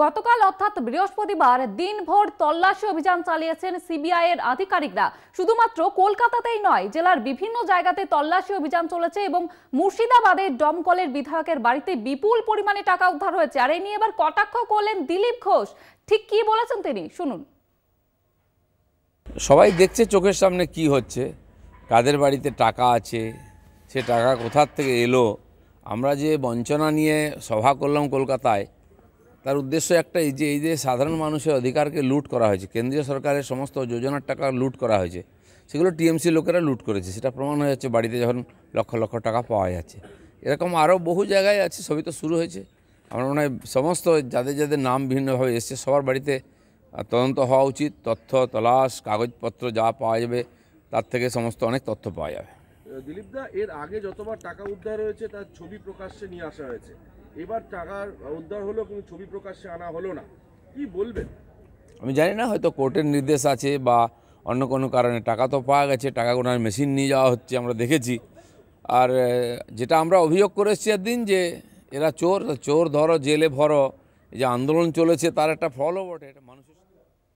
গতকাল অর্থাৎ বৃহস্পতিবার দিনভর তল্লাশি অভিযান চালিয়েছেন সিবিআই এর আধিকারিকরা শুধুমাত্র কলকাতাতেই নয় জেলার বিভিন্ন জায়গাতে তল্লাশি অভিযান চলেছে এবং মুর্শিদাবাদের ডমকলের বিধায়কের বাড়িতে বিপুল পরিমাণে টাকা উদ্ধার হয়েছে আর এই নিয়ে এবার কটাক্ষ করলেন দিলীপ ঘোষ ঠিক কি বলেছেন তিনি শুনুন সবাই দেখছে চোখের সামনে কি হচ্ছে কাদের বাড়িতে টাকা আছে সে টাকা কোথার থেকে এলো আমরা যে বঞ্চনা নিয়ে সভা করলাম কলকাতায় তার উদ্দেশ্য একটাই যে এই যে সাধারণ মানুষের অধিকারকে লুট করা হয়েছে কেন্দ্রীয় সরকারের সমস্ত যোজনার টাকা লুট করা হয়েছে সেগুলো টিএমসি লোকেরা লুট করেছে সেটা প্রমাণ হয়ে যাচ্ছে বাড়িতে যখন লক্ষ লক্ষ টাকা পাওয়া যাচ্ছে এরকম আরও বহু জায়গায় আছে সবই তো শুরু হয়েছে আমার মনে হয় সমস্ত যাদের যাদের নাম ভিন্নভাবে এসছে সবার বাড়িতে তদন্ত হওয়া উচিত তথ্য তলাশ কাগজপত্র যা পাওয়া যাবে তার থেকে সমস্ত অনেক তথ্য পাওয়া যাবে দিলীপ দা এর আগে যতবার টাকা উদ্ধার হয়েছে তার ছবি প্রকাশ্যে নিয়ে আসা হয়েছে এবার টাকার উদ্ধার হলো কিন্তু ছবি প্রকাশ্যে আনা হলো না কি বলবেন আমি জানি না হয়তো কোর্টের নির্দেশ আছে বা অন্য কোনো কারণে টাকা তো পাওয়া গেছে টাকা গোনার মেশিন নিয়ে যাওয়া হচ্ছে আমরা দেখেছি আর যেটা আমরা অভিযোগ করে এসেছি একদিন যে এরা চোর চোর ধরো জেলে ভরো যে আন্দোলন চলেছে তার একটা ফলও বটে এটা মানুষের